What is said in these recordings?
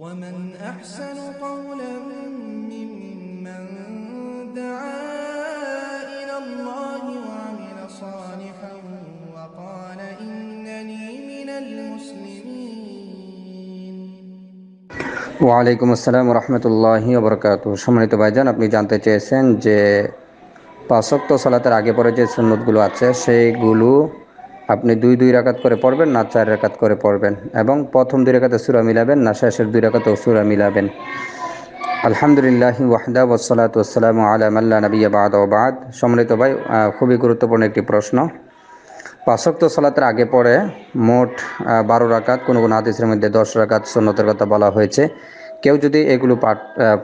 ومن أحسن قولا ممن دعا إلى الله وعمل صالحا وقال إنني من المسلمين ওয়ালাইকুম আসসালাম রহমতুল্লাহ বরকাত সম্মানিত ভাইজান আপনি জানতে চেয়েছেন যে পাঁচক্ত সালাতের আগে পরে যে সুন্নতগুলো আছে সেইগুলো আপনি দুই দুই রাকাত করে পড়বেন না চার রাকাত করে পড়বেন এবং প্রথম দুই রাকাতে সুরা মিলাবেন না শেষের দুই রাকাতেও সুরা মিলাবেন আলহামদুলিল্লাহ ওয়াহদা ওসলাত ওসালাম আল্লাহ নবী আবাদ ওবাদ সম্মিলিত ভাই খুবই গুরুত্বপূর্ণ একটি প্রশ্ন পাশক্ত সালাতের আগে পরে মোট বারো রাকাত কোনো কোনো আদেশের মধ্যে দশ রাকাত সন্ন্যতের কথা বলা হয়েছে কেউ যদি এগুলো পাঠ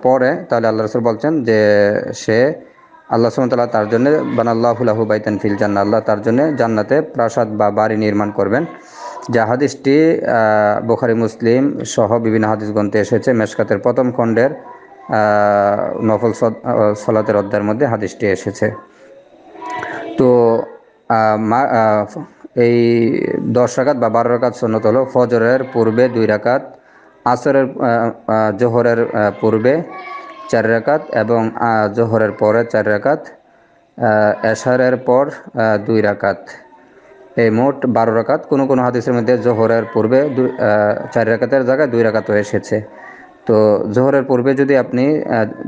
পড়ে তাহলে আল্লাহ রসুল বলছেন যে সে আল্লাহ সুমতাল্লাহ তার জন্য বানাল্লাহুল্লাহু বাইতান ফিল জান্না আল্লাহ তার জন্য জান্নাতে প্রাসাদ বা বাড়ি নির্মাণ করবেন যা হাদিসটি বোখারি মুসলিম সহ বিভিন্ন হাদিস গ্রন্থে এসেছে মেশকাতের প্রথম খণ্ডের নফল সলাতের অধ্যার মধ্যে হাদিসটি এসেছে তো এই দশ রাকাত বা বারো রাকাত সন্ন্যত হলো ফজরের পূর্বে দুই রাকাত আসরের জোহরের পূর্বে চার রাকাত এবং জোহরের পরে চার রাকাত এশারের পর দুই রাকাত এই মোট বারো রাকাত কোনো কোনো হাদিসের মধ্যে জোহরের পূর্বে দুই চার রেখাতের জায়গায় দুই হয়ে এসেছে তো জোহরের পূর্বে যদি আপনি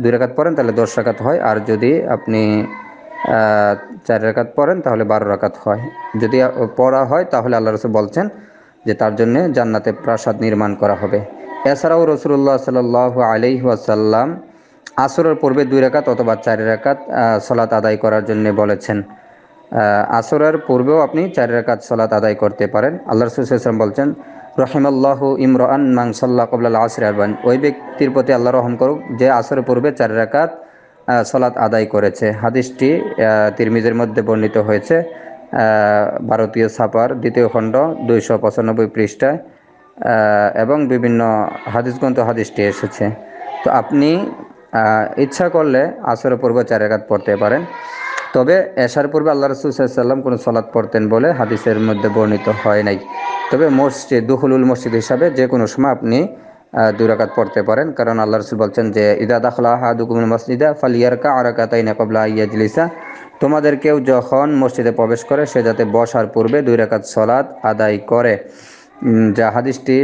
দুই রাকাত পড়েন তাহলে দশ রাকাত হয় আর যদি আপনি চার রাকাত পড়েন তাহলে বারো রাকাত হয় যদি পড়া হয় তাহলে আল্লাহ রসুল বলছেন যে তার জন্যে জান্নাতে প্রাসাদ নির্মাণ করা হবে এছাড়াও রসুল্লাহ সাল আলিহাসাল্লাম আসাল্লাম আসরের পূর্বে দুই রেখাত অথবা চারি রেখাত সলাত আদায় করার জন্য বলেছেন আসরের পূর্বেও আপনি চারি রেখাত সলাত আদায় করতে পারেন আল্লাহ রসুলাম বলছেন রহিমাল্লাহ ইমরান মাংসাল্লাহ কবল কবুল্লা আসর আহবান ওই ব্যক্তির প্রতি আল্লাহ রহম করুক যে আসরের পূর্বে চারি রেখাত সলাত আদায় করেছে হাদিসটি তিরমিজের মধ্যে বর্ণিত হয়েছে ভারতীয় সাপার দ্বিতীয় খণ্ড দুইশো পঁচানব্বই পৃষ্ঠায় এবং বিভিন্ন হাদিসগ্রন্থ হাদিসটি এসেছে তো আপনি ইচ্ছা করলে আসরে পূর্বে চার একাত পড়তে পারেন তবে এশার পূর্বে আল্লাহ রসুল সাল্লাম কোনো সলাৎ পড়তেন বলে হাদিসের মধ্যে বর্ণিত হয় নাই তবে মসজিদ দুহুলুল মসজিদ হিসাবে যে কোনো সময় আপনি দুরাকাত পড়তে পারেন কারণ আল্লাহ রসুল বলছেন যে ইদা দাখলা হাদুকুমুল মসজিদা ফালিয়ারকা না কবলা ইয়াজলিসা তোমাদের কেউ যখন মসজিদে প্রবেশ করে সে যাতে বসার পূর্বে দুই রাকাত সলাৎ আদায় করে যা হাদিসটি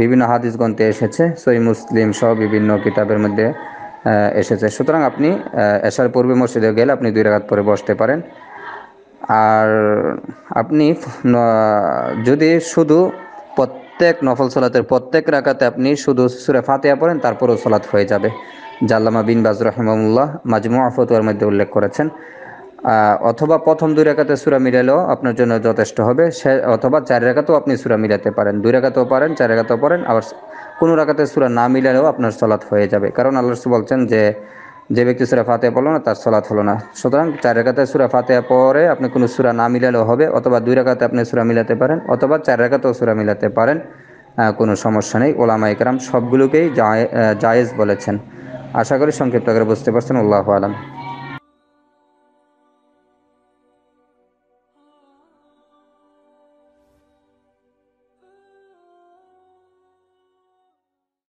বিভিন্ন হাদিস গ্রন্থে এসেছে সই মুসলিম সহ বিভিন্ন কিতাবের মধ্যে এসেছে সুতরাং আপনি এসার পূর্বে মসজিদে গেলে আপনি দুই রাখাত পরে বসতে পারেন আর আপনি যদি শুধু প্রত্যেক নফল সলাতের প্রত্যেক রাখাতে আপনি শুধু সুরে ফাতেয়া পড়েন তারপরও সলাৎ হয়ে যাবে জাল্লামা বিন বাজ রহমুল্লাহ মাজমু আফতুয়ার মধ্যে উল্লেখ করেছেন অথবা প্রথম দুই রেখাতে সুরা মিলালেও আপনার জন্য যথেষ্ট হবে সে অথবা চার রেখাতেও আপনি সুরা মিলাতে পারেন দুই রেখাতেও পারেন চার রেখাতেও পারেন আবার কোনো রেখাতে সুরা না মিলালেও আপনার সলাৎ হয়ে যাবে কারণ আল্লাহ বলছেন যে যে ব্যক্তি সুরা ফাতে পড়লো না তার সলাৎ হলো না সুতরাং চার রেখাতে সুরা ফাতে পরে আপনি কোনো সুরা না মিলালেও হবে অথবা দুই রেখাতে আপনি সুরা মিলাতে পারেন অথবা চার রেখাতেও সুরা মিলাতে পারেন কোনো সমস্যা নেই ওলামা একরাম সবগুলোকেই জায়েজ বলেছেন আশা করি সংক্ষিপ্ত করে বুঝতে পারছেন আল্লাহ আলম